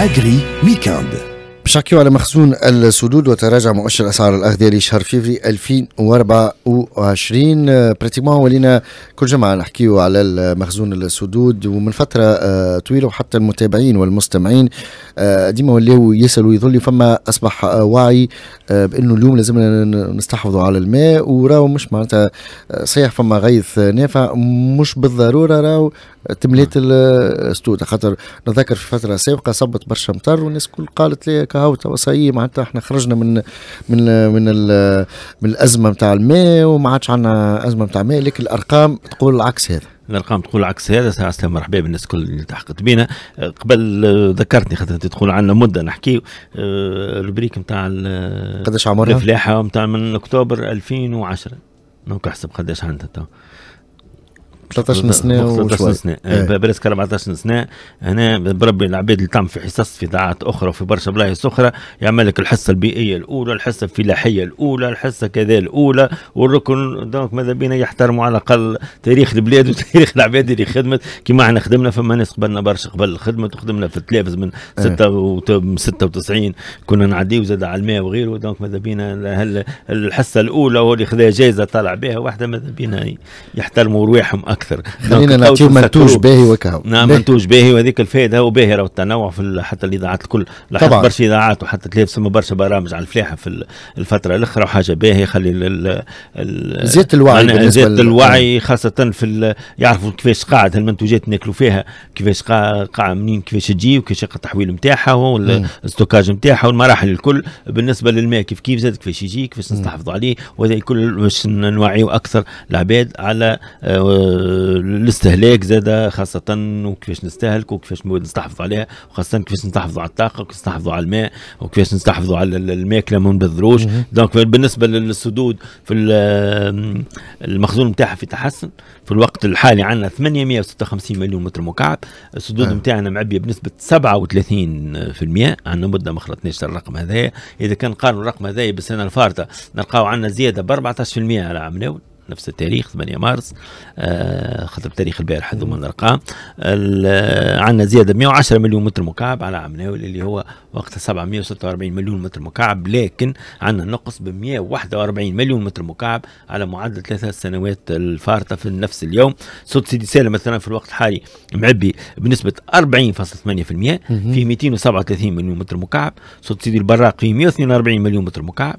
Agri Weekend. نحكيو على مخزون السدود وتراجع مؤشر اسعار الاغذيه لشهر فيفري 2024 آه، بريتيمون ولينا كل جمعه نحكيو على مخزون السدود ومن فتره آه، طويله وحتى المتابعين والمستمعين آه، ديما ولاو يسالوا يظل فما اصبح وعي بانه اليوم لازمنا نستحفظوا على الماء وراو مش معناتها صحيح فما غيث نافع مش بالضروره راو تمليت نعم. السدود خاطر نتذكر في فتره سابقه صبت برشا مطر والناس الكل قالت لي هكا وتوسعي معناتها احنا خرجنا من من من من الازمه نتاع الماء وما عادش عندنا ازمه نتاع ماء لكن الارقام تقول العكس هذا الارقام تقول العكس هذا ساعه مرحبا بالناس الكل اللي التحقت بينا قبل آه، ذكرتني خاطر تدخل عندنا مده نحكي آه، البريك نتاع قداش عمرها؟ الفلاحه نتاع من اكتوبر 2010 دونك احسب قداش عندها تو 13 سنه و 13 سنه ايه. باريس 13 سنه هنا بربي العباد اللي تعمل في حصص في اذاعات اخرى وفي برشا بلايص اخرى يعمل لك الحصه البيئيه الاولى الحصه الفلاحيه الاولى الحصه كذا الاولى والركن دونك ماذا بينا يحترموا على الاقل تاريخ البلاد وتاريخ العباد اللي خدمت كيما احنا خدمنا فما ناس قبلنا برشا قبل الخدمه وخدمنا في التلافز من 96 إيه. كنا نعديو زاد على الماء وغيره دونك ماذا بينا الحصه الاولى هو اللي خذا جائزه طلع بها واحده ماذا بينا يحترموا رواحهم اكثر اكثر خلينا نعطيو منتوج باهي وكهو نعم منتوج باهي وهذيك الفائده وباهي راه التنوع في حتى الاذاعات الكل لاحظت برشا اذاعات وحتى تلاقي ثم برشا برامج على الفلاحه في الفتره الاخرى وحاجه باهيه خلي زيت الوعي يعني زيت الوعي آه. خاصه في يعرفوا كيفاش قاعد المنتوجات ناكلوا فيها كيفاش قاع منين كيفاش تجي وكيفاش التحويل نتاعها والستوكاج نتاعها والمراحل الكل بالنسبه للماء كيف كيف زاد كيفاش يجي كيفاش نستحفظ عليه وهذا كل باش نوعيو اكثر العباد على آه، الاستهلاك زاد خاصة وكيفاش نستهلك وكيفاش نستحفظ عليها وخاصة كيفاش نستحفظوا على الطاقة وكيفاش نستحفظوا على الماء وكيفاش نستحفظوا على الماكلة ما نبذروش دونك بالنسبة للسدود في المخزون نتاعها في تحسن في الوقت الحالي عندنا 856 مليون متر مكعب السدود نتاعنا آه. معبية بنسبة 37% عندنا مدة ما خلطناش الرقم هذايا إذا كان قارنوا الرقم هذايا بالسنة الفارطة نلقاو عندنا زيادة ب 14% على عام الاول نفس التاريخ 8 مارس آه، خاطر تاريخ البارح هذوما الارقام آه، عندنا زياده 110 مليون متر مكعب على عام ناول اللي هو وقتها 746 مليون متر مكعب لكن عندنا نقص ب 141 مليون متر مكعب على معدل ثلاثة سنوات الفارطه في نفس اليوم صوت سيدي سالم مثلا في الوقت الحالي معبي بنسبه 40.8% في 237 مليون متر مكعب صوت سيدي البراق في 142 مليون متر مكعب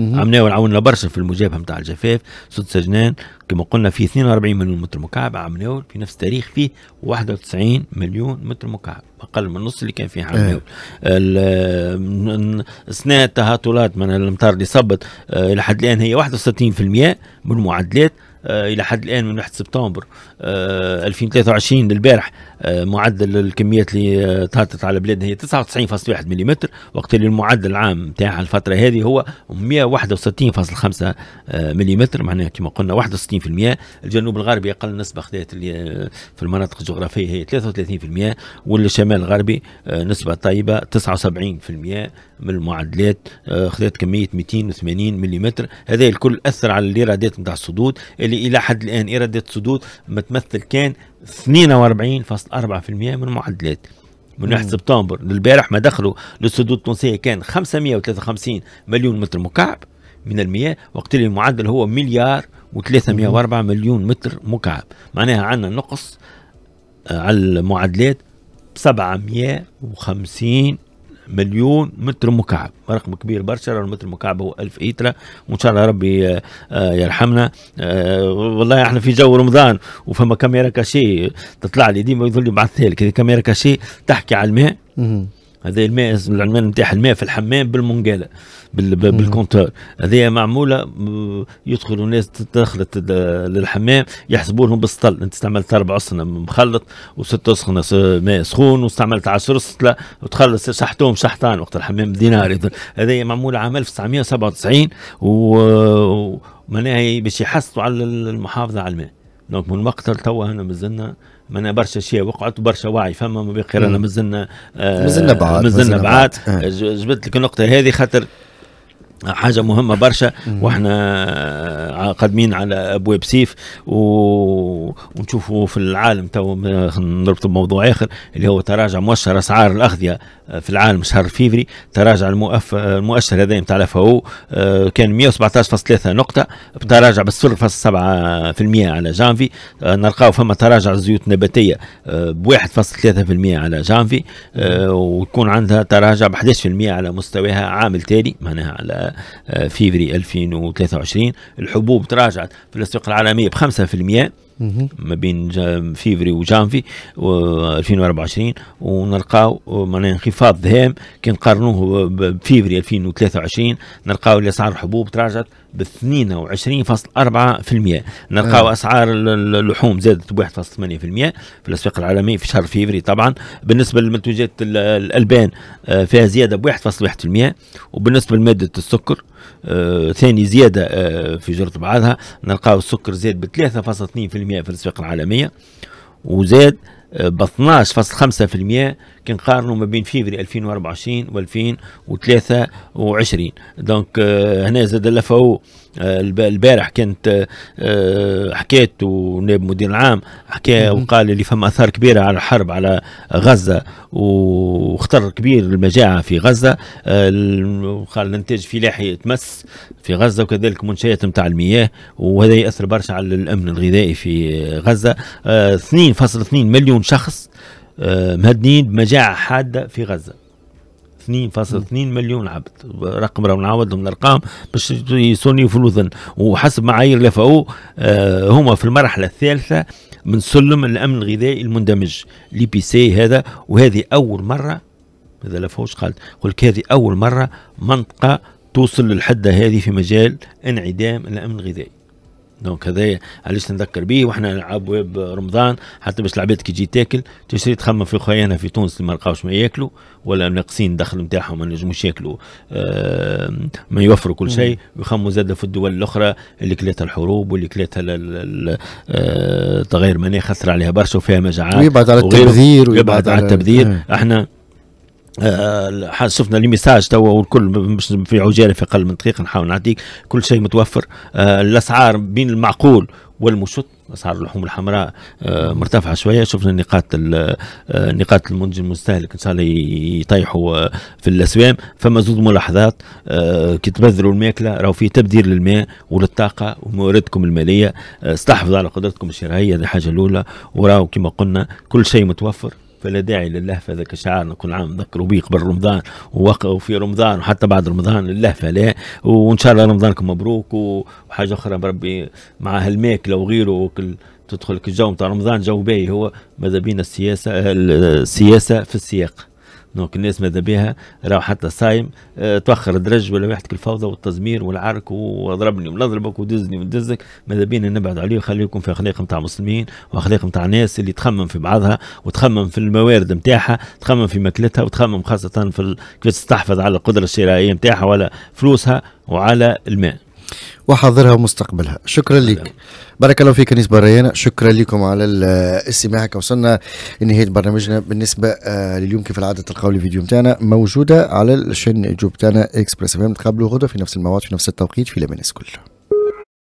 ناول ونعاوننا برشا في المجابهه نتاع الجفاف سد سجنان كما قلنا في 42 مليون متر مكعب ناول في نفس التاريخ فيه 91 مليون متر مكعب اقل من النص اللي كان فيه إيه. ناول السنه تهاطلات من الامطار اللي صبت آه، الى حد الان هي 61% من معدلات آه، الى حد الان من 1 سبتمبر 2023 آه، للبارح آه، معدل الكميات اللي تهطت على بلادنا هي 99.1 ملم وقت اللي المعدل العام نتاعها الفتره هذه هو 161.5 ملم معناها كما قلنا 61% الجنوب الغربي اقل نسبه خذات اللي في المناطق الجغرافيه هي 33% والشمال الغربي نسبه طيبه 79% من المعدلات خذات كميه 280 ملم هذا الكل اثر على الايرادات نتاع الصدود اللي إلى حد الآن ايرادات السدود بتمثل كان 42.4% من المعدلات من ناحيه سبتمبر للبارح ما دخلوا للسدود التونسيه كان 553 مليون متر مكعب من المياه وقت اللي المعدل هو مليار و304 مليون متر مكعب معناها عندنا نقص آه، على المعدلات 750 مليون متر مكعب رقم كبير برشا المتر المكعب هو 1000 إيترا وإن شاء الله ربي آه، آه، يرحمنا آه، والله احنا في جو رمضان وفما كاميرا كاشي تطلع لي ديما يظل لي بعثها لك كاميرا كاشي تحكي على الماء هذا الماء العنوان نتاعها الماء في الحمام بالمونجالا بالكونتور هذه معموله يدخلوا الناس دخلت للحمام يحسبوا لهم بالسطل انت استعملت اربع سنه مخلط وست اسخنه ماء سخون واستعملت 10 سطله وتخلص شحتهم شحطان وقت الحمام دينار هذه معموله عام 1997 ومعناها باش يحصلوا على المحافظه على الماء دونك من وقتها لتوا انا مازلنا من برشا شيء وقعت برشا وعي فما ما رانا خير انا آه، مازلنا مازلنا بعاد مازلنا بعاد آه. جبت لك النقطه هذه خاطر حاجة مهمة برشا واحنا قادمين على ابواب سيف و... ونشوفوا في العالم تو نربط بموضوع اخر اللي هو تراجع مؤشر اسعار الاغذية آه، في العالم شهر فيفري تراجع المؤف... المؤشر هذا نتاع الاف او آه، كان 117.3 نقطة بتراجع ب 0.7% على جانفي آه، نلقاو فما تراجع الزيوت النباتية ب 1.3% على جانفي ويكون عندها تراجع ب 11% على مستواها عام التالي معناها على فيفري 2023 الحبوب تراجعت في الاسواق العالمية ب 5% ما بين فيفري وجانفي 2024 ونلقاو معناها انخفاض هام كي نقارنوه بفيفري 2023 نلقاو الاسعار الحبوب تراجعت ب 22.4% نلقاو آه. اسعار اللحوم زادت ب 1.8% في الاسواق العالميه في شهر فيفري طبعا بالنسبه لمنتوجات الالبان آه، فيها زياده ب 1.1% وبالنسبه لماده السكر آه، ثاني زيادة آه، في جرة بعضها نلقاو السكر زاد ب 3.2% في الأسواق العالمية وزاد آه، ب 12.5% كي نقارنوا ما بين فيفري 2024 و 2023 دونك هنا زاد الاف آه، البارح كانت آه، آه، حكيت ونائب مدير العام حكى وقال اللي فما اثار كبيره على الحرب على غزه وخطر كبير المجاعه في غزه وقال الانتاج الفلاحي تمس في غزه وكذلك منشات نتاع المياه وهذا ياثر برشا على الامن الغذائي في غزه 2.2 مليون شخص مهدنين بمجاعه حاده في غزه 2.2 مليون عبد رقم راه نعاودهم الارقام باش يسوني فلوسا وحسب معايير لافاو آه، هما في المرحله الثالثه من سلم الامن الغذائي المندمج لي بي سي هذا وهذه اول مره هذا لافاوش قال قلت هذه اول مره منطقه توصل للحده هذه في مجال انعدام الامن الغذائي دونك هذايا علاش نذكر به واحنا نلعب ويب رمضان حتى باش العباد كي تجي تاكل تشري تخمم في خويانا في تونس اللي ما لقاوش ما ياكلوا ولا ناقصين الدخل نتاعهم ما نجموش ياكلوا آه، ما يوفروا كل شيء ويخموا زاد في الدول الاخرى اللي كلاتها الحروب واللي كلاتها التغير آه، المناخ خسر عليها برشا وفيها مجاعات ويبعد على التبذير ويبعد على التبذير إيه. احنا آه، شفنا لي ميساج توا والكل مش في عجاله في اقل من دقيقه نحاول نعطيك كل شيء متوفر آه، الاسعار بين المعقول والمشط اسعار اللحوم الحمراء آه، مرتفعه شويه شفنا نقاط نقاط المنتج المستهلك ان شاء الله يطيحوا في الاسوام فما زود ملاحظات كي تبذلوا الماكله راهو في تبذير للماء وللطاقه ومواردكم الماليه استحفظوا على قدرتكم الشرائيه هذه الحاجه الاولى وراهو كما قلنا كل شيء متوفر فلا داعي للهفة ذاك شعارنا كل عام نذكروا به قبل رمضان وفي رمضان وحتى بعد رمضان اللهفة لا وإن شاء الله رمضانكم مبروك وحاجة أخرى بربي مع هالماكلة وغيره وكل تدخل الجو نتاع رمضان جو باهي هو ماذا بين السياسة السياسة في السياق دونك الناس ماذا بها راهو حتى صايم اه توخر درج ولا يحتك الفوضى والتزمير والعرك وضربني ونضربك ودزني وندزك ماذا بينا نبعد عليه وخليكم في اخلاق نتاع مسلمين واخلاق نتاع ناس اللي تخمم في بعضها وتخمم في الموارد نتاعها تخمم في ماكلتها وتخمم خاصه في كيفاش تستحفظ على القدره الشرائيه نتاعها ولا فلوسها وعلى الماء وحاضرها ومستقبلها شكرا لك بارك الله فيك نسبة ريانة شكرا لكم على الاستماع وصلنا لنهاية برنامجنا بالنسبة آه، لليوم كيف العادة تلقاو الفيديو نتاعنا موجودة على الشن جوب نتاعنا اكسبريس فهم تقابلوا غدا في نفس المواد في نفس التوقيت في لمنس كله